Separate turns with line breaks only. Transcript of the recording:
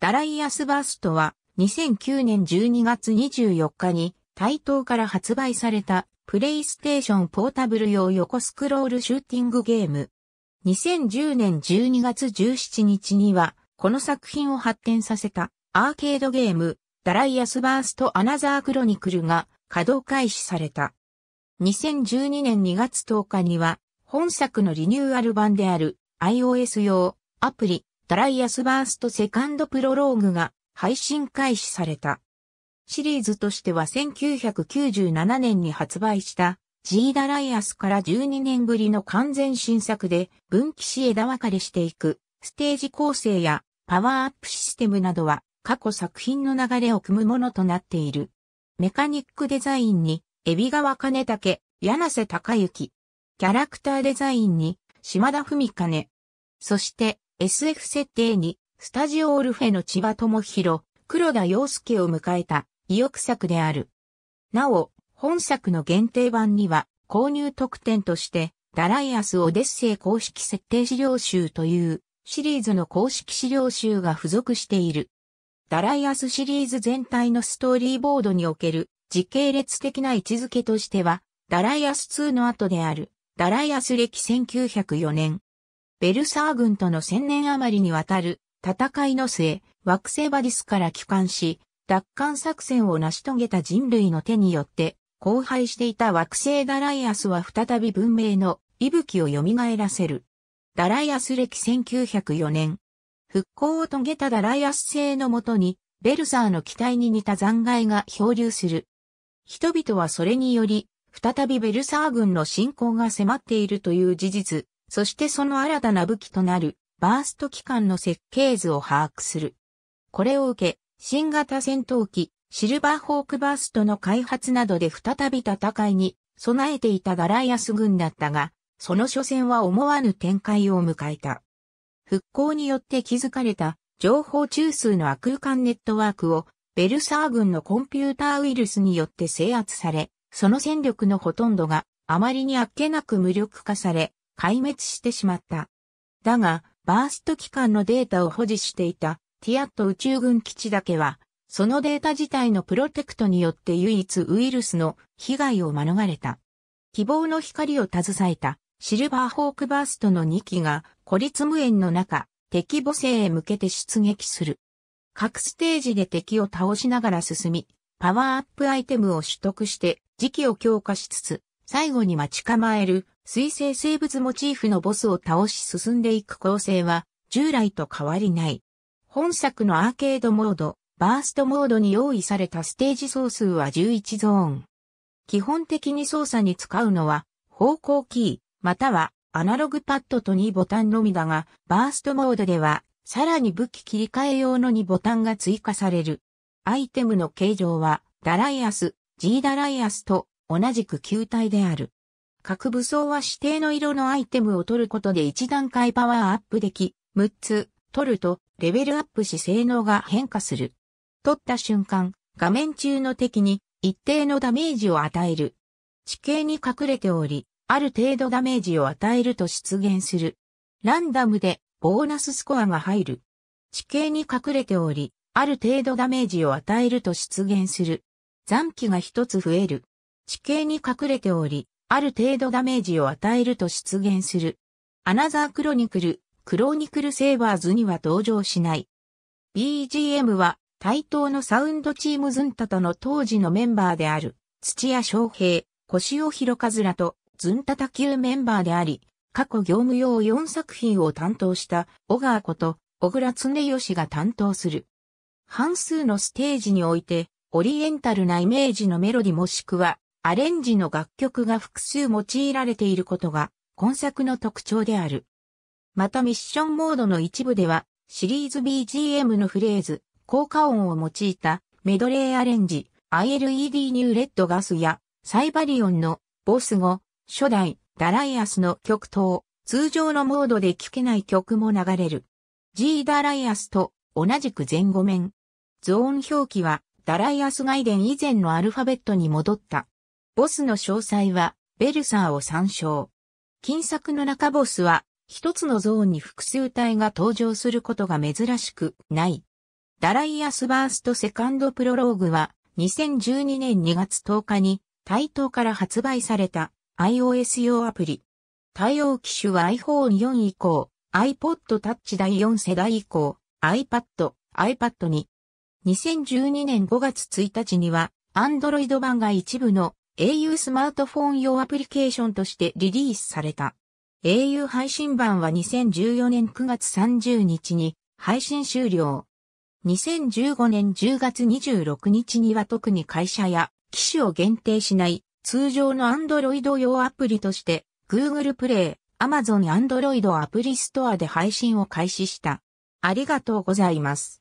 ダライアスバーストは2009年12月24日に台東から発売されたプレイステーションポータブル用横スクロールシューティングゲーム。2010年12月17日にはこの作品を発展させたアーケードゲームダライアスバーストアナザークロニクルが稼働開始された。2012年2月10日には本作のリニューアル版である iOS 用アプリダライアスバーストセカンドプロローグが配信開始された。シリーズとしては1997年に発売した G ダライアスから12年ぶりの完全新作で分岐し枝分かれしていくステージ構成やパワーアップシステムなどは過去作品の流れを組むものとなっている。メカニックデザインに、エビ川金武、柳瀬隆之。キャラクターデザインに、島田文金。そして、SF 設定に、スタジオオルフェの千葉智弘、黒田洋介を迎えた意欲作である。なお、本作の限定版には、購入特典として、ダライアスオデッセイ公式設定資料集というシリーズの公式資料集が付属している。ダライアスシリーズ全体のストーリーボードにおける時系列的な位置づけとしては、ダライアス2の後である、ダライアス歴1904年、ベルサー軍との千年余りにわたる戦いの末、惑星バディスから帰還し、奪還作戦を成し遂げた人類の手によって、荒廃していた惑星ダライアスは再び文明の息吹を蘇らせる。ダライアス歴1904年。復興を遂げたダライアス製のもとに、ベルサーの機体に似た残骸が漂流する。人々はそれにより、再びベルサー軍の侵攻が迫っているという事実、そしてその新たな武器となるバースト機関の設計図を把握する。これを受け、新型戦闘機、シルバーホークバーストの開発などで再び戦いに備えていたガライアス軍だったが、その初戦は思わぬ展開を迎えた。復興によって築かれた情報中枢の悪空間ネットワークをベルサー軍のコンピューターウイルスによって制圧され、その戦力のほとんどがあまりにあっけなく無力化され、壊滅してしまった。だが、バースト機関のデータを保持していたティアット宇宙軍基地だけは、そのデータ自体のプロテクトによって唯一ウイルスの被害を免れた。希望の光を携えたシルバーホークバーストの2機が孤立無縁の中、敵母性へ向けて出撃する。各ステージで敵を倒しながら進み、パワーアップアイテムを取得して時期を強化しつつ、最後に待ち構える水星生物モチーフのボスを倒し進んでいく構成は、従来と変わりない。本作のアーケードモード、バーストモードに用意されたステージ総数は11ゾーン。基本的に操作に使うのは、方向キー、またはアナログパッドと2ボタンのみだが、バーストモードでは、さらに武器切り替え用の2ボタンが追加される。アイテムの形状は、ダライアス、G ダライアスと同じく球体である。各武装は指定の色のアイテムを取ることで1段階パワーアップでき、6つ取るとレベルアップし性能が変化する。取った瞬間、画面中の敵に一定のダメージを与える。地形に隠れており、ある程度ダメージを与えると出現する。ランダムでボーナススコアが入る。地形に隠れており、ある程度ダメージを与えると出現する。残機が一つ増える。地形に隠れており、ある程度ダメージを与えると出現する。アナザークロニクル、クロニクルセーバーズには登場しない。BGM は対等のサウンドチームズンタタの当時のメンバーである、土屋翔平、腰尾博和らとズンタタ級メンバーであり、過去業務用4作品を担当した小川こと小倉常義が担当する。半数のステージにおいて、オリエンタルなイメージのメロディもしくはアレンジの楽曲が複数用いられていることが今作の特徴である。またミッションモードの一部ではシリーズ BGM のフレーズ、効果音を用いたメドレーアレンジ、ILED ニューレッドガスやサイバリオンのボス語、初代ダライアスの曲等、通常のモードで聴けない曲も流れる。G ダライアスと同じく前後面。ゾーン表記はダライアス外伝以前のアルファベットに戻った。ボスの詳細は、ベルサーを参照。近作の中ボスは、一つのゾーンに複数体が登場することが珍しくない。ダライアスバーストセカンドプロローグは、2012年2月10日に、台頭から発売された iOS 用アプリ。対応機種は iPhone4 以降、iPod Touch 第4世代以降、iPad、iPad に。2012年5月1日には、Android 版が一部の au スマートフォン用アプリケーションとしてリリースされた。au 配信版は2014年9月30日に配信終了。2015年10月26日には特に会社や機種を限定しない通常の Android 用アプリとして Google Play、Amazon Android アプリストアで配信を開始した。ありがとうございます。